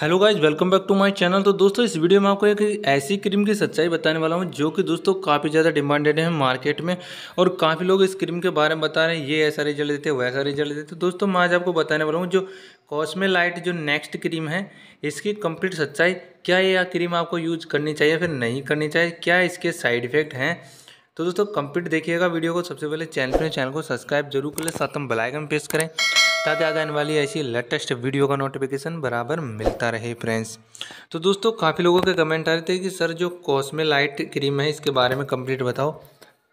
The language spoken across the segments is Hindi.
hello guys welcome back to my channel तो दोस्तों इस वीडियो में आपको एक ऐसी क्रीम की सच्चाई बताने वाला हूँ जो कि दोस्तों काफ़ी ज़्यादा डिमांडेड है मार्केट में और काफ़ी लोग इस क्रीम के बारे में बता रहे हैं ये ऐसा रिजल्ट देते हैं वैसा रिजल्ट देते हैं तो दोस्तों मैं आज आपको बताने वाला हूँ जो कॉस्मे लाइट जो नेक्स्ट क्रीम है इसकी कंप्लीट सच्चाई क्या ये क्रीम आपको यूज़ करनी चाहिए फिर नहीं करनी चाहिए क्या इसके साइड इफ़ेक्ट हैं तो दोस्तों कंप्लीट देखिएगा वीडियो को सबसे पहले चैनल पर चैनल को सब्सक्राइब जरूर कर साथ हम बेलाइकन प्रेस करें साथ ही आगे आने वाली ऐसी लेटेस्ट वीडियो का नोटिफिकेशन बराबर मिलता रहे फ्रेंड्स तो दोस्तों काफ़ी लोगों के कमेंट आ रहे थे कि सर जो कॉस्मे लाइट क्रीम है इसके बारे में कंप्लीट बताओ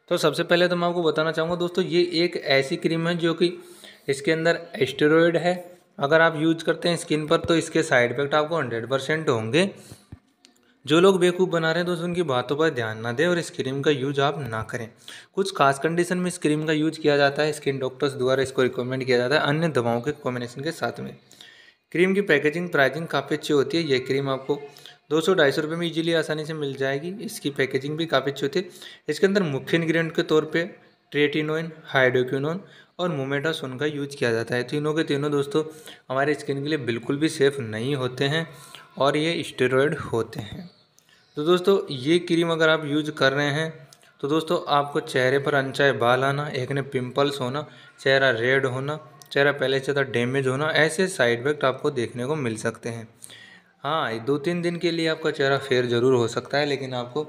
तो सबसे पहले तो मैं आपको बताना चाहूँगा दोस्तों ये एक ऐसी क्रीम है जो कि इसके अंदर एस्टेरॉयड है अगर आप यूज करते हैं स्किन पर तो इसके साइड इफेक्ट आपको हंड्रेड परसेंट होंगे जो लोग बेवकूफ़ बना रहे हैं दोस्तों उनकी बातों पर ध्यान ना दें और इस क्रीम का यूज आप ना करें कुछ खास कंडीशन में इस क्रीम का यूज किया जाता है स्किन डॉक्टर्स द्वारा इसको रिकमेंड किया जाता है अन्य दवाओं के कॉम्बिनेशन के साथ में क्रीम की पैकेजिंग प्राइजिंग काफ़ी अच्छी होती है ये क्रीम आपको दो सौ ढाई सौ रुपये में इजीली आसानी से मिल जाएगी इसकी पैकेजिंग भी काफ़ी अच्छी होती है इसके अंदर मुख्य इन्ग्रीडियंट के तौर पे ट्रेटिनोइन हाइड्रोक्यूनोन और मोमेटास उनका यूज किया जाता है तीनों के तीनों दोस्तों हमारे स्किन के लिए बिल्कुल भी सेफ़ नहीं होते हैं और ये स्टेरॉयड होते हैं तो दोस्तों ये क्रीम अगर आप यूज कर रहे हैं तो दोस्तों आपको चेहरे पर अनचाहे बाल आना एक ने पिम्पल्स होना चेहरा रेड होना चेहरा पहले से ज़्यादा डैमेज होना ऐसे साइड इफेक्ट आपको देखने को मिल सकते हैं हाँ दो तीन दिन के लिए आपका चेहरा फेयर ज़रूर हो सकता है लेकिन आपको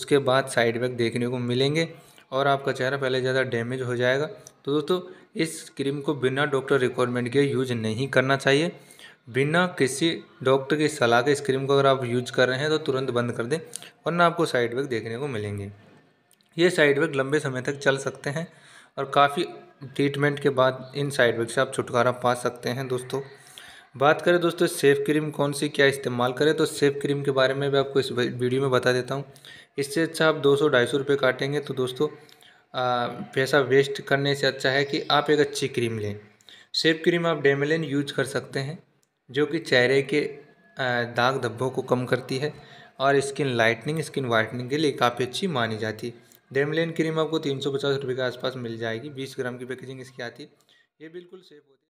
उसके बाद साइड इफेक्ट देखने को मिलेंगे और आपका चेहरा पहले ज़्यादा डैमेज हो जाएगा तो दोस्तों इस क्रीम को बिना डॉक्टर रिक्वायरमेंट के यूज नहीं करना चाहिए बिना किसी डॉक्टर की सलाह के इस क्रीम को अगर आप यूज कर रहे हैं तो तुरंत बंद कर दें वरना आपको साइड इफेक्ट देखने को मिलेंगे ये साइड इफेक्ट लंबे समय तक चल सकते हैं और काफ़ी ट्रीटमेंट के बाद इन साइड इफेक्ट से आप छुटकारा पा सकते हैं दोस्तों बात करें दोस्तों सेफ़ क्रीम कौन सी क्या इस्तेमाल करें तो सेफ़ क्रीम के बारे में भी आपको इस वीडियो में बता देता हूँ इससे अच्छा आप 200 ढाई सौ रुपये काटेंगे तो दोस्तों पैसा वेस्ट करने से अच्छा है कि आप एक अच्छी क्रीम लें सेफ क्रीम आप डेमेलिन यूज कर सकते हैं जो कि चेहरे के दाग धब्बों को कम करती है और स्किन लाइटनिंग स्किन वाइटनिंग के लिए काफ़ी अच्छी मानी जाती है डेमलिन क्रीम आपको तीन सौ पचास रुपये के आसपास मिल जाएगी बीस ग्राम की पैकेजिंग इसकी आती है ये बिल्कुल सेफ होती है